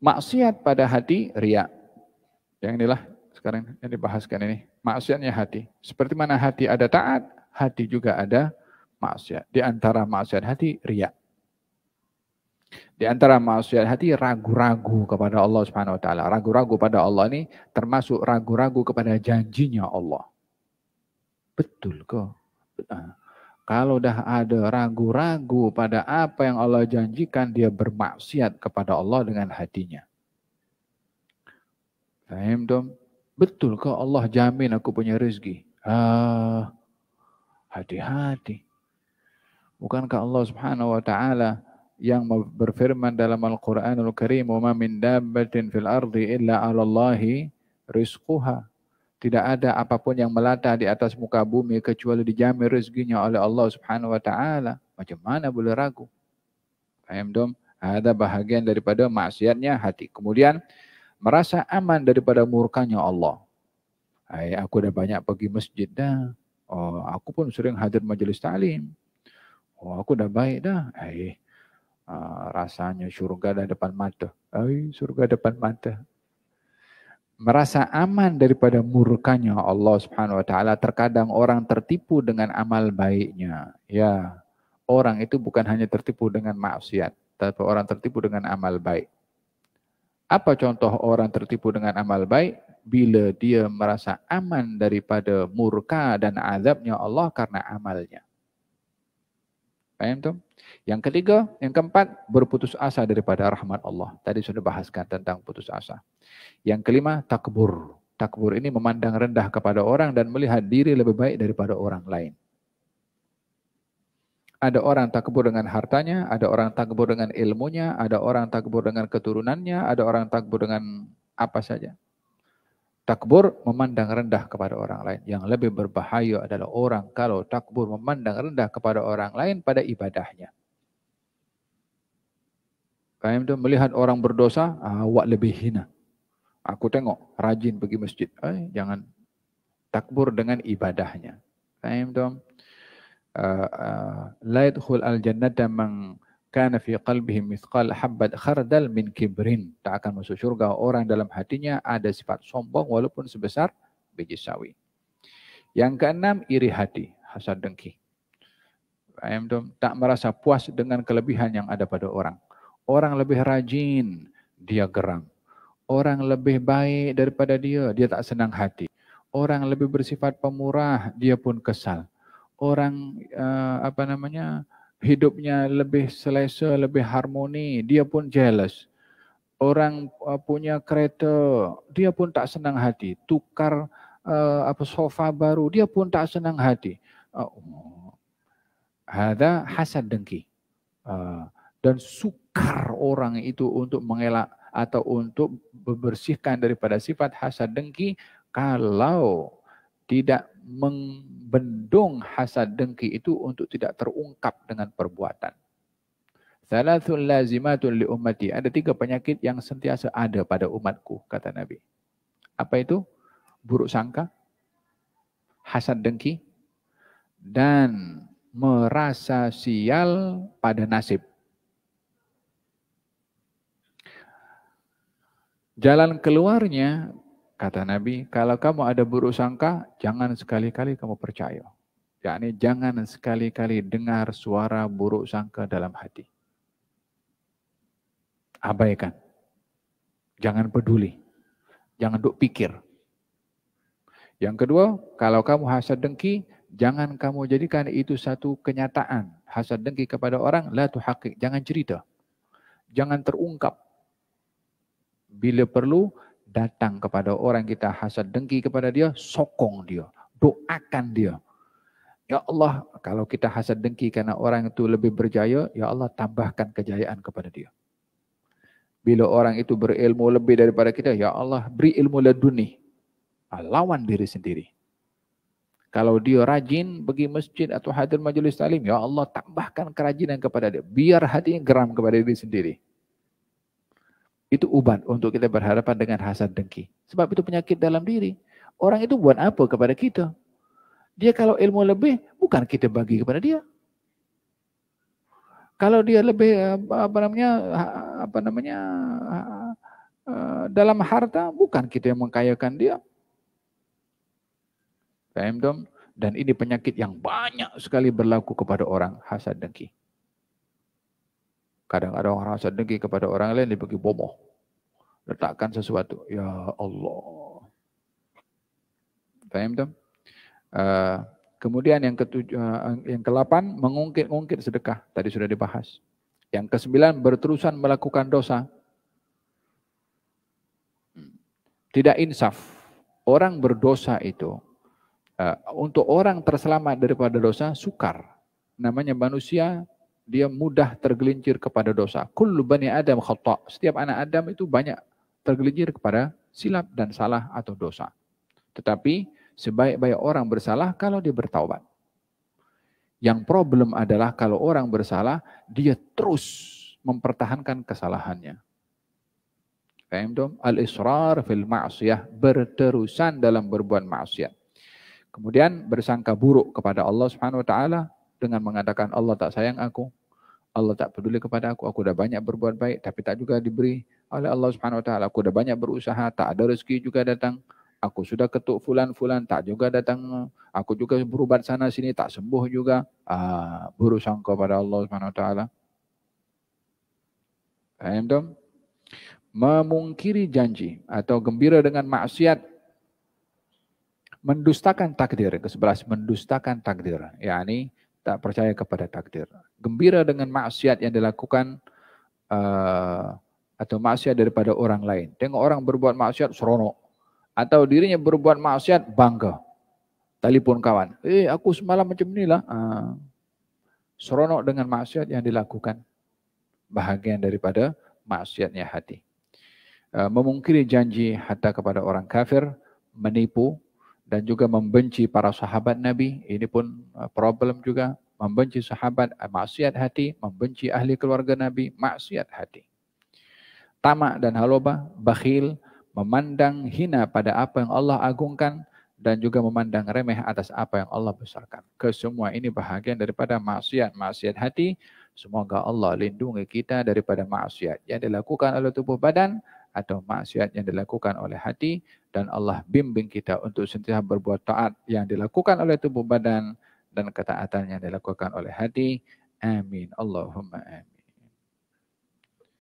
Maksiat pada hati riak. Yang inilah sekarang yang dibahaskan ini. Maksiatnya hati. Seperti mana hati ada taat, hati juga ada maksiat. Di antara maksiat hati riak. Di antara maksiat hati ragu-ragu kepada Allah Subhanahu wa taala. Ragu-ragu pada Allah ini termasuk ragu-ragu kepada janjinya Allah. Betul kok. Nah, kalau dah ada ragu-ragu pada apa yang Allah janjikan, dia bermaksiat kepada Allah dengan hatinya. Fahim dong? Betul kok Allah jamin aku punya rezeki. Ah, hati-hati. Bukankah Allah Subhanahu wa taala yang berfirman dalam Al-Qur'anul Karim, "Wa ma min dabbatin fil ardi illa 'ala Allahi rizquha." Tidak ada apapun yang melata di atas muka bumi kecuali dijamin rezekinya oleh Allah Subhanahu wa taala. Macam mana boleh ragu? Paham dong? Ada bahagian daripada maksiatnya hati. Kemudian merasa aman daripada murkanya Allah. Ay, aku dah banyak pergi masjid dah. Oh, aku pun sering hadir majlis talim. Oh, aku dah baik dah. Ay, uh, ah, rasanya syurga dah depan mata. Ay, surga depan mata. merasa aman daripada murkanya Allah Subhanahu wa taala. Terkadang orang tertipu dengan amal baiknya. Ya, orang itu bukan hanya tertipu dengan maksiat, tapi orang tertipu dengan amal baik. Apa contoh orang tertipu dengan amal baik? Bila dia merasa aman daripada murka dan azabnya Allah karena amalnya. Paham tuh? Yang ketiga, yang keempat, berputus asa daripada rahmat Allah. Tadi sudah bahaskan tentang putus asa. Yang kelima, takbur. Takbur ini memandang rendah kepada orang dan melihat diri lebih baik daripada orang lain. Ada orang takbur dengan hartanya, ada orang takbur dengan ilmunya, ada orang takbur dengan keturunannya, ada orang takbur dengan apa saja. Takbur memandang rendah kepada orang lain. Yang lebih berbahaya adalah orang kalau takbur memandang rendah kepada orang lain pada ibadahnya. Kalian itu melihat orang berdosa, awak lebih hina. Aku tengok rajin pergi masjid. Eh, jangan takbur dengan ibadahnya. Kalian itu uh, eh, uh, eh, la al jannata man kana fi qalbihim mithqal habbat khardal min kibrin. Tak akan masuk syurga orang dalam hatinya ada sifat sombong walaupun sebesar biji sawi. Yang keenam, iri hati, hasad dengki. Ayam tak merasa puas dengan kelebihan yang ada pada orang. Orang lebih rajin, dia geram. Orang lebih baik daripada dia, dia tak senang hati. Orang lebih bersifat pemurah, dia pun kesal. Orang uh, apa namanya, hidupnya lebih selesa, lebih harmoni, dia pun jealous. Orang uh, punya kereta, dia pun tak senang hati. Tukar uh, apa sofa baru, dia pun tak senang hati. Uh, ada hasad dengki. Uh, dan sukar orang itu untuk mengelak atau untuk membersihkan daripada sifat hasad dengki kalau tidak meng, bendung hasad dengki itu untuk tidak terungkap dengan perbuatan. Salatul lazimatul li ummati. Ada tiga penyakit yang sentiasa ada pada umatku, kata Nabi. Apa itu? Buruk sangka, hasad dengki, dan merasa sial pada nasib. Jalan keluarnya kata Nabi, kalau kamu ada buruk sangka, jangan sekali-kali kamu percaya. Yakni jangan sekali-kali dengar suara buruk sangka dalam hati. Abaikan. Jangan peduli. Jangan duk pikir. Yang kedua, kalau kamu hasad dengki, jangan kamu jadikan itu satu kenyataan. Hasad dengki kepada orang, la tu hakik. Jangan cerita. Jangan terungkap. Bila perlu, datang kepada orang kita hasad dengki kepada dia, sokong dia, doakan dia. Ya Allah, kalau kita hasad dengki karena orang itu lebih berjaya, ya Allah tambahkan kejayaan kepada dia. Bila orang itu berilmu lebih daripada kita, ya Allah beri ilmu laduni. Ha, lawan diri sendiri. Kalau dia rajin pergi masjid atau hadir majlis salim, ya Allah tambahkan kerajinan kepada dia. Biar hatinya geram kepada diri sendiri. Itu ubat untuk kita berhadapan dengan hasad dengki. Sebab itu penyakit dalam diri. Orang itu buat apa kepada kita? Dia kalau ilmu lebih, bukan kita bagi kepada dia. Kalau dia lebih eh, apa namanya apa namanya eh, dalam harta, bukan kita yang mengkayakan dia. Paham Dan ini penyakit yang banyak sekali berlaku kepada orang hasad dengki. Kadang-kadang orang hasad dengki kepada orang lain dibagi bomoh. Letakkan sesuatu. Ya Allah. Paham eh, kemudian yang ketujuh, eh, uh, yang kelapan mengungkit-ungkit sedekah. Tadi sudah dibahas. Yang kesembilan berterusan melakukan dosa. Tidak insaf. Orang berdosa itu eh, untuk orang terselamat daripada dosa sukar. Namanya manusia dia mudah tergelincir kepada dosa. Kullu bani Adam khata. Setiap anak Adam itu banyak tergelincir kepada silap dan salah atau dosa. Tetapi sebaik-baik orang bersalah kalau dia bertaubat. Yang problem adalah kalau orang bersalah, dia terus mempertahankan kesalahannya. dong? Al-israr fil ma'siyah, berterusan dalam berbuat maksiat. Kemudian bersangka buruk kepada Allah Subhanahu wa taala dengan mengatakan Allah tak sayang aku, Allah tak peduli kepada aku. Aku dah banyak berbuat baik tapi tak juga diberi oleh Allah Subhanahu Wa Taala. Aku dah banyak berusaha, tak ada rezeki juga datang. Aku sudah ketuk fulan-fulan, tak juga datang. Aku juga berubat sana sini, tak sembuh juga. Ah, buruk sangka pada Allah Subhanahu Wa Taala. Faham tak? Memungkiri janji atau gembira dengan maksiat mendustakan takdir ke sebelas mendustakan takdir yakni tak percaya kepada takdir. Gembira dengan maksiat yang dilakukan uh, atau maksiat daripada orang lain. Tengok orang berbuat maksiat seronok atau dirinya berbuat maksiat bangga. Telepon kawan, "Eh, aku semalam macam inilah." Uh, seronok dengan maksiat yang dilakukan. Bahagian daripada maksiatnya hati. Uh, memungkiri janji hatta kepada orang kafir, menipu dan juga membenci para sahabat Nabi. Ini pun eh, problem juga. Membenci sahabat, eh, maksiat hati, membenci ahli keluarga Nabi, maksiat hati. Tamak dan haloba, bakhil, memandang hina pada apa yang Allah agungkan, dan juga memandang remeh atas apa yang Allah besarkan. Kesemua ini bahagian daripada maksiat, maksiat hati. Semoga Allah lindungi kita daripada maksiat yang dilakukan oleh tubuh badan atau maksiat yang dilakukan oleh hati dan Allah bimbing kita untuk sentiasa berbuat taat yang dilakukan oleh tubuh badan dan ketaatan yang dilakukan oleh hati. Amin. Allahumma amin.